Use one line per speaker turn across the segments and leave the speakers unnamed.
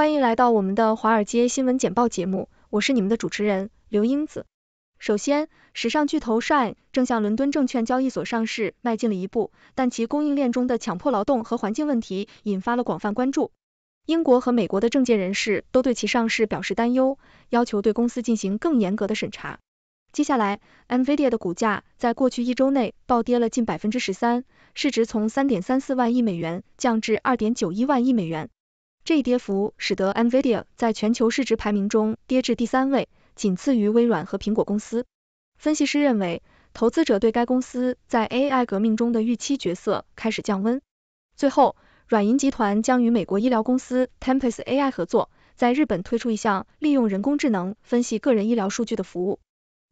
欢迎来到我们的《华尔街新闻简报》节目，我是你们的主持人刘英子。首先，时尚巨头 Shine 正向伦敦证券交易所上市迈进了一步，但其供应链中的强迫劳动和环境问题引发了广泛关注。英国和美国的政界人士都对其上市表示担忧，要求对公司进行更严格的审查。接下来，NVIDIA 的股价在过去一周内暴跌了近百分之十三，市值从三点三四万亿美元降至二点九一万亿美元。这一跌幅使得 Nvidia 在全球市值排名中跌至第三位，仅次于微软和苹果公司。分析师认为，投资者对该公司在 AI 革命中的预期角色开始降温。最后，软银集团将与美国医疗公司 t e m p e s AI 合作，在日本推出一项利用人工智能分析个人医疗数据的服务。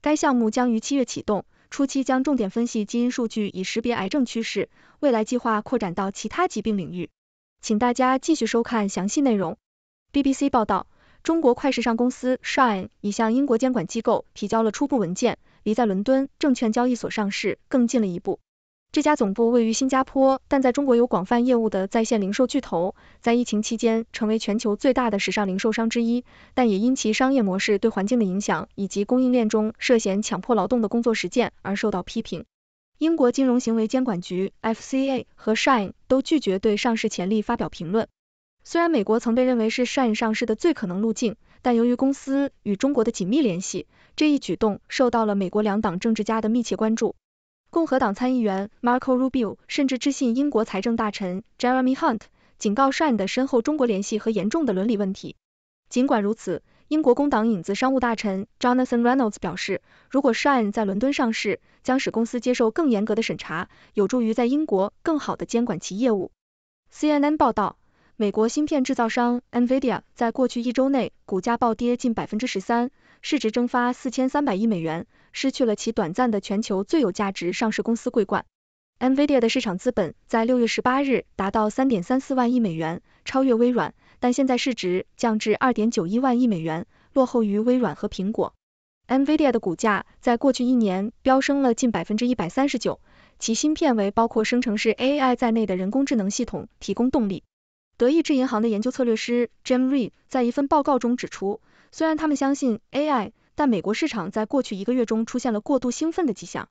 该项目将于七月启动，初期将重点分析基因数据以识别癌症趋势，未来计划扩展到其他疾病领域。请大家继续收看详细内容。BBC 报道，中国快时尚公司 Shine 已向英国监管机构提交了初步文件，离在伦敦证券交易所上市更近了一步。这家总部位于新加坡，但在中国有广泛业务的在线零售巨头，在疫情期间成为全球最大的时尚零售商之一，但也因其商业模式对环境的影响以及供应链中涉嫌强迫劳动的工作实践而受到批评。英国金融行为监管局 （FCA） 和 Shine 都拒绝对上市潜力发表评论。虽然美国曾被认为是 Shine 上市的最可能路径，但由于公司与中国的紧密联系，这一举动受到了美国两党政治家的密切关注。共和党参议员 Marco Rubio 甚至致信英国财政大臣 Jeremy Hunt，警告 Shine 的深厚中国联系和严重的伦理问题。尽管如此，英国工党影子商务大臣 Jonathan Reynolds 表示，如果 Shine 在伦敦上市，将使公司接受更严格的审查，有助于在英国更好的监管其业务。CNN 报道，美国芯片制造商 NVIDIA 在过去一周内股价暴跌近百分之十三，市值蒸发四千三百亿美元，失去了其短暂的全球最有价值上市公司桂冠。NVIDIA 的市场资本在六月十八日达到三点三四万亿美元，超越微软，但现在市值降至二点九一万亿美元，落后于微软和苹果。NVIDIA 的股价在过去一年飙升了近百分之一百三十九，其芯片为包括生成式 AI 在内的人工智能系统提供动力。德意志银行的研究策略师 Jim Reed 在一份报告中指出，虽然他们相信 AI，但美国市场在过去一个月中出现了过度兴奋的迹象。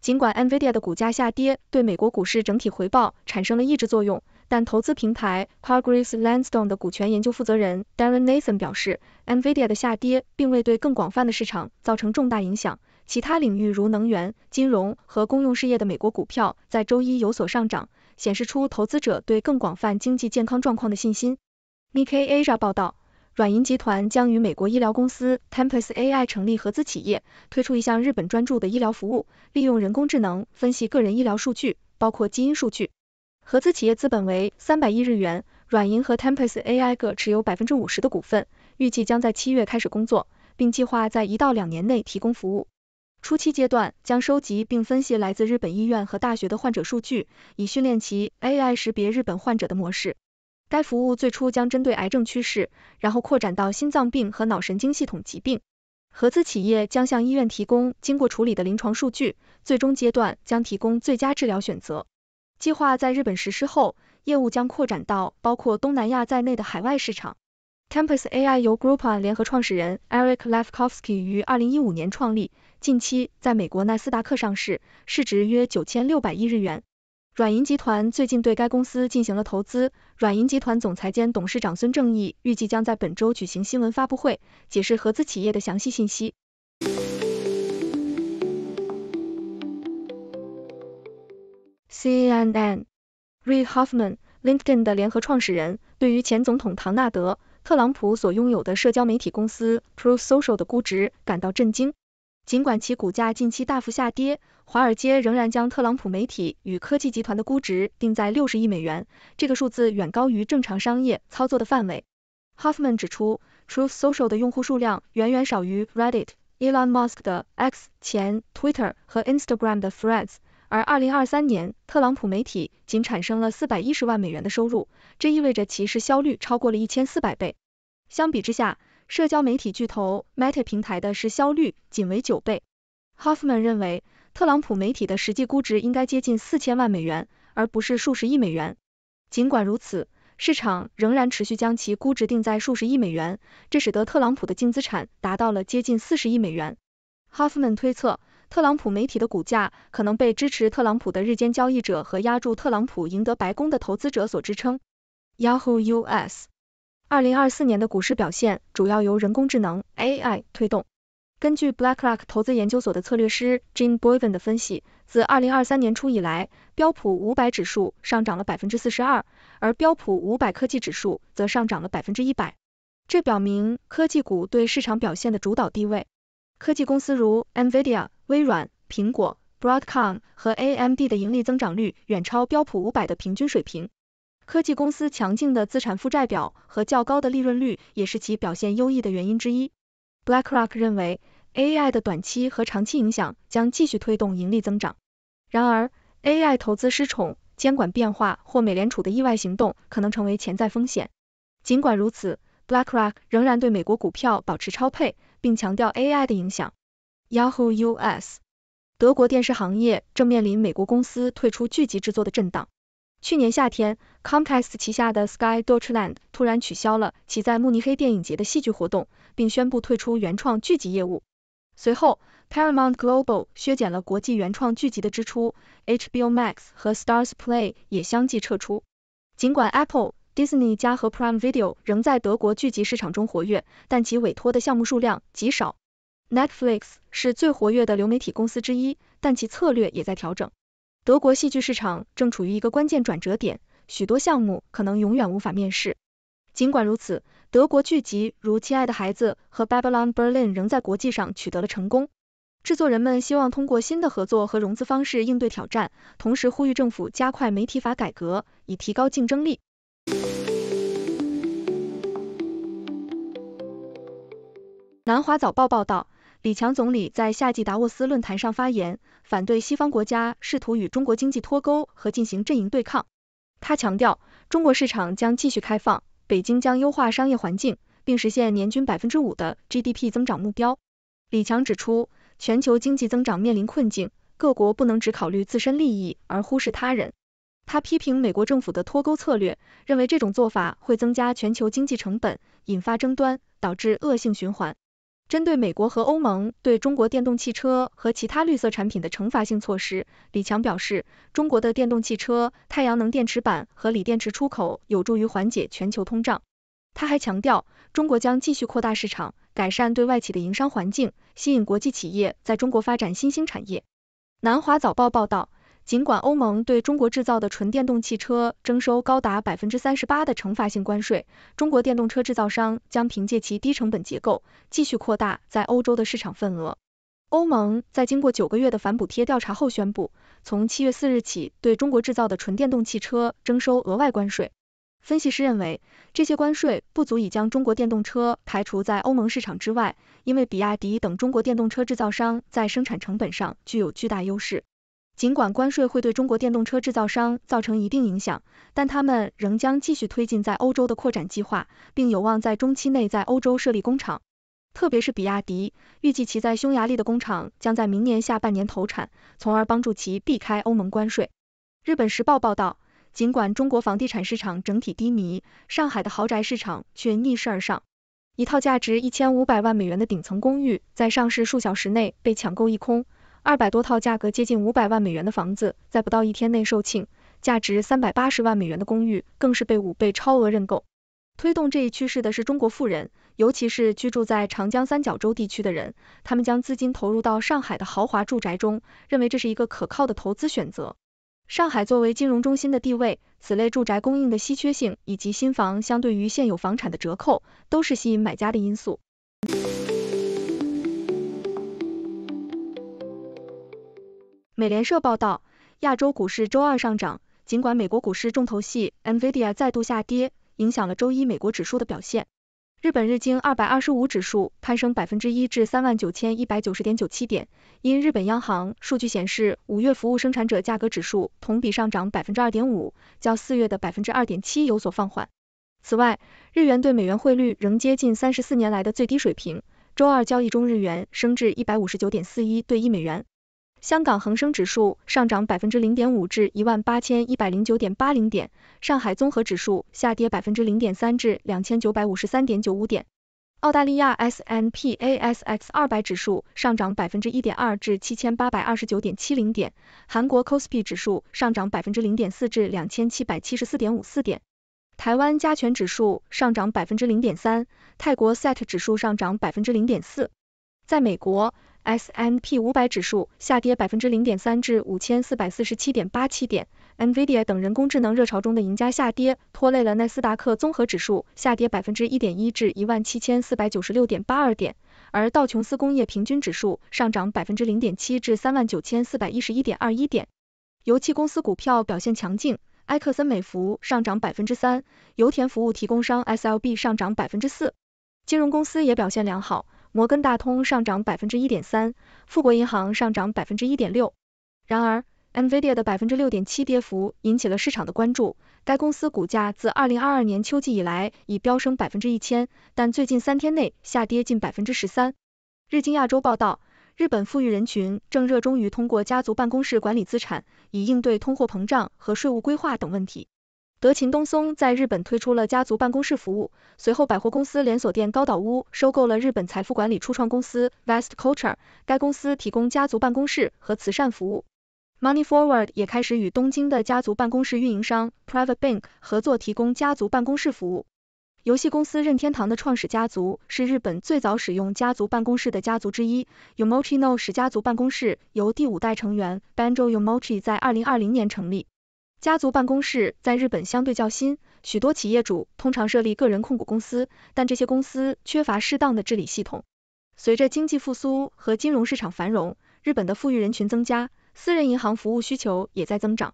尽管 NVIDIA 的股价下跌，对美国股市整体回报产生了抑制作用。但投资平台 Paragres Landstone 的股权研究负责人 Darren Nathan 表示，Nvidia 的下跌并未对更广泛的市场造成重大影响。其他领域如能源、金融和公用事业的美国股票在周一有所上涨，显示出投资者对更广泛经济健康状况的信心。m i k a s i a 报道，软银集团将与美国医疗公司 Tempest AI 成立合资企业，推出一项日本专注的医疗服务，利用人工智能分析个人医疗数据，包括基因数据。合资企业资本为三百亿日元，软银和 Tempest AI 各持有百分之五十的股份。预计将在七月开始工作，并计划在一到两年内提供服务。初期阶段将收集并分析来自日本医院和大学的患者数据，以训练其 AI 识别日本患者的模式。该服务最初将针对癌症趋势，然后扩展到心脏病和脑神经系统疾病。合资企业将向医院提供经过处理的临床数据，最终阶段将提供最佳治疗选择。计划在日本实施后，业务将扩展到包括东南亚在内的海外市场。c a m p u s AI 由 g r o u p o n 联合创始人 Eric l e f k o v s k y 于二零一五年创立，近期在美国纳斯达克上市，市值约九千六百亿日元。软银集团最近对该公司进行了投资，软银集团总裁兼董事长孙正义预计将在本周举行新闻发布会，解释合资企业的详细信息。c n n r e i d Hoffman，LinkedIn 的联合创始人，对于前总统唐纳德·特朗普所拥有的社交媒体公司 Truth Social 的估值感到震惊。尽管其股价近期大幅下跌，华尔街仍然将特朗普媒体与科技集团的估值定在60亿美元，这个数字远高于正常商业操作的范围。Hoffman 指出，Truth Social 的用户数量远远少于 Reddit、Elon Musk 的 X 前 Twitter 和 Instagram 的 Threads。而二零二三年，特朗普媒体仅产生了四百一十万美元的收入，这意味着其市销率超过了一千四百倍。相比之下，社交媒体巨头 Meta 平台的市销率仅为九倍。Hoffman 认为，特朗普媒体的实际估值应该接近四千万美元，而不是数十亿美元。尽管如此，市场仍然持续将其估值定在数十亿美元，这使得特朗普的净资产达到了接近四十亿美元。Hoffman 推测。特朗普媒体的股价可能被支持特朗普的日间交易者和压住特朗普赢得白宫的投资者所支撑。Yahoo US 二零二四年的股市表现主要由人工智能 AI 推动。根据 BlackRock 投资研究所的策略师 Jim b o y v e n 的分析，自二零二三年初以来，标普五百指数上涨了百分之四十二，而标普五百科技指数则上涨了百分之一百。这表明科技股对市场表现的主导地位。科技公司如 Nvidia。微软、苹果、Broadcom 和 AMD 的盈利增长率远超标普五百的平均水平。科技公司强劲的资产负债表和较高的利润率也是其表现优异的原因之一。BlackRock 认为，AI 的短期和长期影响将继续推动盈利增长。然而，AI 投资失宠、监管变化或美联储的意外行动可能成为潜在风险。尽管如此，BlackRock 仍然对美国股票保持超配，并强调 AI 的影响。Yahoo US，德国电视行业正面临美国公司退出剧集制作的震荡。去年夏天，Comcast 旗下的 Sky Deutschland 突然取消了其在慕尼黑电影节的戏剧活动，并宣布退出原创剧集业务。随后，Paramount Global 削减了国际原创剧集的支出，HBO Max 和 s t a r s Play 也相继撤出。尽管 Apple、Disney 加和 Prime Video 仍在德国剧集市场中活跃，但其委托的项目数量极少。Netflix 是最活跃的流媒体公司之一，但其策略也在调整。德国戏剧市场正处于一个关键转折点，许多项目可能永远无法面世。尽管如此，德国剧集如《亲爱的孩子》和《Babylon Berlin》仍在国际上取得了成功。制作人们希望通过新的合作和融资方式应对挑战，同时呼吁政府加快媒体法改革，以提高竞争力。南华早报报道。李强总理在夏季达沃斯论坛上发言，反对西方国家试图与中国经济脱钩和进行阵营对抗。他强调，中国市场将继续开放，北京将优化商业环境，并实现年均百分之五的 GDP 增长目标。李强指出，全球经济增长面临困境，各国不能只考虑自身利益而忽视他人。他批评美国政府的脱钩策略，认为这种做法会增加全球经济成本，引发争端，导致恶性循环。针对美国和欧盟对中国电动汽车和其他绿色产品的惩罚性措施，李强表示，中国的电动汽车、太阳能电池板和锂电池出口有助于缓解全球通胀。他还强调，中国将继续扩大市场，改善对外企的营商环境，吸引国际企业在中国发展新兴产业。南华早报报道。尽管欧盟对中国制造的纯电动汽车征收高达百分之三十八的惩罚性关税，中国电动车制造商将凭借其低成本结构继续扩大在欧洲的市场份额。欧盟在经过九个月的反补贴调查后宣布，从七月四日起对中国制造的纯电动汽车征收额外关税。分析师认为，这些关税不足以将中国电动车排除在欧盟市场之外，因为比亚迪等中国电动车制造商在生产成本上具有巨大优势。尽管关税会对中国电动车制造商造成一定影响，但他们仍将继续推进在欧洲的扩展计划，并有望在中期内在欧洲设立工厂。特别是比亚迪，预计其在匈牙利的工厂将在明年下半年投产，从而帮助其避开欧盟关税。日本时报报道，尽管中国房地产市场整体低迷，上海的豪宅市场却逆势而上，一套价值一千五百万美元的顶层公寓在上市数小时内被抢购一空。二百多套价格接近五百万美元的房子在不到一天内售罄，价值三百八十万美元的公寓更是被五倍超额认购。推动这一趋势的是中国富人，尤其是居住在长江三角洲地区的人，他们将资金投入到上海的豪华住宅中，认为这是一个可靠的投资选择。上海作为金融中心的地位，此类住宅供应的稀缺性以及新房相对于现有房产的折扣，都是吸引买家的因素。美联社报道，亚洲股市周二上涨，尽管美国股市重头戏 Nvidia 再度下跌，影响了周一美国指数的表现。日本日经二百二十五指数攀升百分之一至三万九千一百九十点九七点，因日本央行数据显示，五月服务生产者价格指数同比上涨百分之二点五，较四月的百分之二点七有所放缓。此外，日元对美元汇率仍接近三十四年来的最低水平，周二交易中日元升至一百五十九点四一兑一美元。香港恒生指数上涨百分之零点五至一万八千一百零九点八零点，上海综合指数下跌百分之零点三至两千九百五十三点九五点，澳大利亚 S n P A S X 二百指数上涨百分之一点二至七千八百二十九点七零点，韩国 Kospi 指数上涨百分之零点四至两千七百七十四点五四点，台湾加权指数上涨百分之零点三，泰国 SET 指数上涨百分之零点四，在美国。S&P M 五百指数下跌百分之零点三至五千四百四十七点八七点，Nvidia 等人工智能热潮中的赢家下跌，拖累了纳斯达克综合指数下跌百分之一点一至一万七千四百九十六点八二点，而道琼斯工业平均指数上涨百分之零点七至三万九千四百一十一点二一点。油气公司股票表现强劲，埃克森美孚上涨百分之三，油田服务提供商 SLB 上涨百分之四，金融公司也表现良好。摩根大通上涨百分之一点三，富国银行上涨百分之一点六。然而，Nvidia 的百分之六点七跌幅引起了市场的关注。该公司股价自二零二二年秋季以来已飙升百分之一千，但最近三天内下跌近百分之十三。日经亚洲报道，日本富裕人群正热衷于通过家族办公室管理资产，以应对通货膨胀和税务规划等问题。德勤东松在日本推出了家族办公室服务。随后，百货公司连锁店高岛屋收购了日本财富管理初创公司 v e s t Culture，该公司提供家族办公室和慈善服务。Money Forward 也开始与东京的家族办公室运营商 Private Bank 合作，提供家族办公室服务。游戏公司任天堂的创始家族是日本最早使用家族办公室的家族之一。Yamochino 家族办公室由第五代成员 Banjo Yamochi 在二零二零年成立。家族办公室在日本相对较新，许多企业主通常设立个人控股公司，但这些公司缺乏适当的治理系统。随着经济复苏和金融市场繁荣，日本的富裕人群增加，私人银行服务需求也在增长。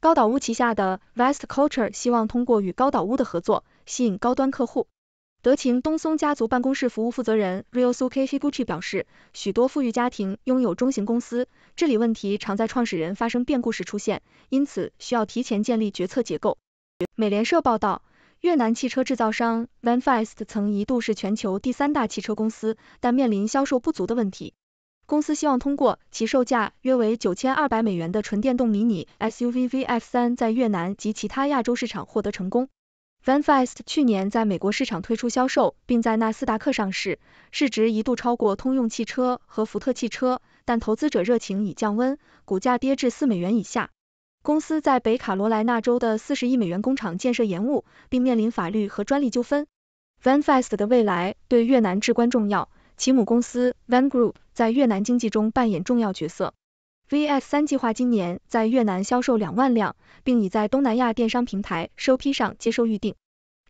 高岛屋旗下的 v e s t Culture 希望通过与高岛屋的合作，吸引高端客户。德勤东松家族办公室服务负责人 Rio Suki Higuchi 表示，许多富裕家庭拥有中型公司，治理问题常在创始人发生变故时出现，因此需要提前建立决策结构。美联社报道，越南汽车制造商 Vanfast 曾一度是全球第三大汽车公司，但面临销售不足的问题。公司希望通过其售价约为九千二百美元的纯电动迷你 SUV VF3，在越南及其他亚洲市场获得成功。Vanfast 去年在美国市场推出销售，并在纳斯达克上市，市值一度超过通用汽车和福特汽车，但投资者热情已降温，股价跌至四美元以下。公司在北卡罗来纳州的四十亿美元工厂建设延误，并面临法律和专利纠纷。Vanfast 的未来对越南至关重要，其母公司 Van Group 在越南经济中扮演重要角色。VF 三计划今年在越南销售两万辆，并已在东南亚电商平台首批上接受预定。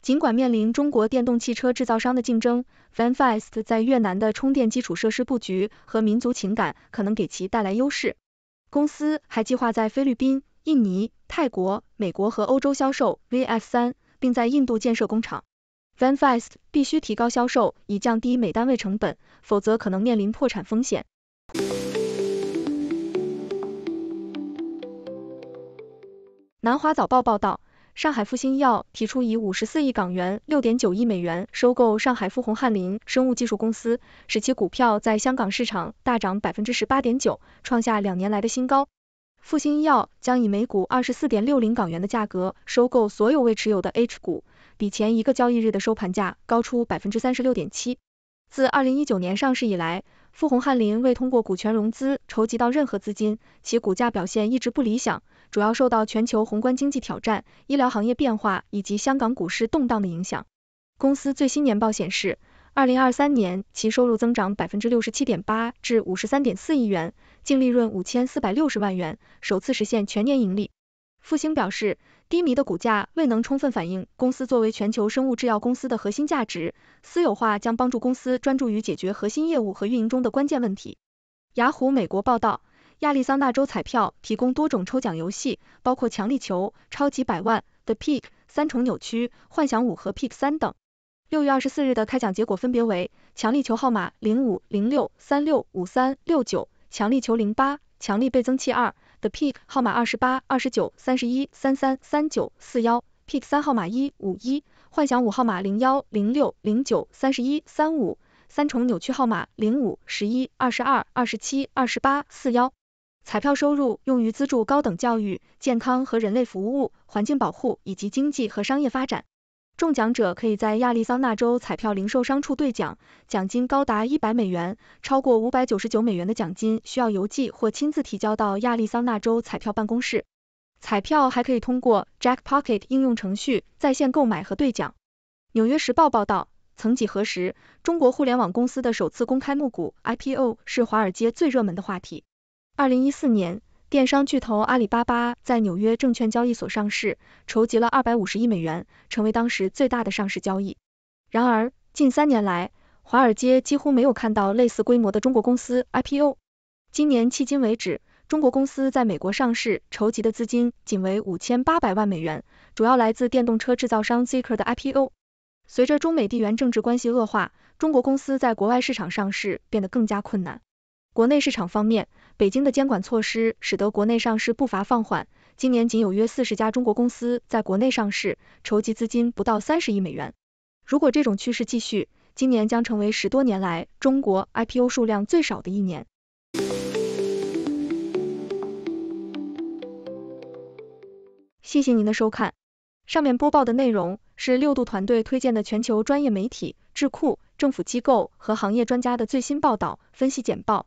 尽管面临中国电动汽车制造商的竞争 v a n f a s t 在越南的充电基础设施布局和民族情感可能给其带来优势。公司还计划在菲律宾、印尼、泰国、美国和欧洲销售 VF 三，并在印度建设工厂。v a n f a s t 必须提高销售以降低每单位成本，否则可能面临破产风险。南华早报报道，上海复星医药提出以五十四亿港元、六点九亿美元收购上海复宏翰林生物技术公司，使其股票在香港市场大涨百分之十八点九，创下两年来的新高。复星医药将以每股二十四点六零港元的价格收购所有未持有的 H 股，比前一个交易日的收盘价高出百分之三十六点七。自二零一九年上市以来，复宏翰林未通过股权融资筹集到任何资金，其股价表现一直不理想。主要受到全球宏观经济挑战、医疗行业变化以及香港股市动荡的影响。公司最新年报显示，二零二三年其收入增长百分之六十七点八至五十三点四亿元，净利润五千四百六十万元，首次实现全年盈利。复星表示，低迷的股价未能充分反映公司作为全球生物制药公司的核心价值。私有化将帮助公司专注于解决核心业务和运营中的关键问题。雅虎美国报道。亚利桑那州彩票提供多种抽奖游戏，包括强力球、超级百万、The Pick、三重扭曲、幻想五和 Pick 三等。六月二十四日的开奖结果分别为：强力球号码零五、零六、三六、五三、六九；强力球零八；强力倍增器二；The Pick 号码二十八、二十九、三十一、三三、三九、四幺；Pick 三号码一五一；幻想五号码零幺、零六、零九、三十一、三五；三重扭曲号码零五、十一、二十二、二十七、二十八、四幺。彩票收入用于资助高等教育、健康和人类服务、环境保护以及经济和商业发展。中奖者可以在亚利桑那州彩票零售商处兑奖，奖金高达一百美元。超过五百九十九美元的奖金需要邮寄或亲自提交到亚利桑那州彩票办公室。彩票还可以通过 Jackpocket 应用程序在线购买和兑奖。纽约时报报道，曾几何时，中国互联网公司的首次公开募股 （IPO） 是华尔街最热门的话题。二零一四年，电商巨头阿里巴巴在纽约证券交易所上市，筹集了二百五十亿美元，成为当时最大的上市交易。然而，近三年来，华尔街几乎没有看到类似规模的中国公司 IPO。今年迄今为止，中国公司在美国上市筹集的资金仅为五千八百万美元，主要来自电动车制造商 ZEEKR 的 IPO。随着中美地缘政治关系恶化，中国公司在国外市场上市变得更加困难。国内市场方面，北京的监管措施使得国内上市步伐放缓。今年仅有约四十家中国公司在国内上市，筹集资金不到三十亿美元。如果这种趋势继续，今年将成为十多年来中国 IPO 数量最少的一年。谢谢您的收看，上面播报的内容是六度团队推荐的全球专业媒体、智库、政府机构和行业专家的最新报道、分析简报。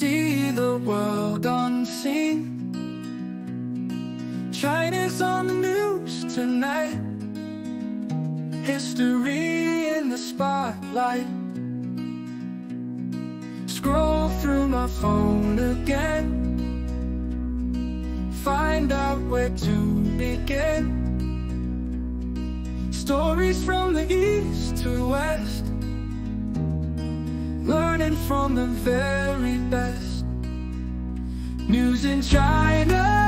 see the world unseen China's on the news tonight History in the spotlight Scroll through my phone again Find out where to begin Stories from the east to west from the very best. News in China.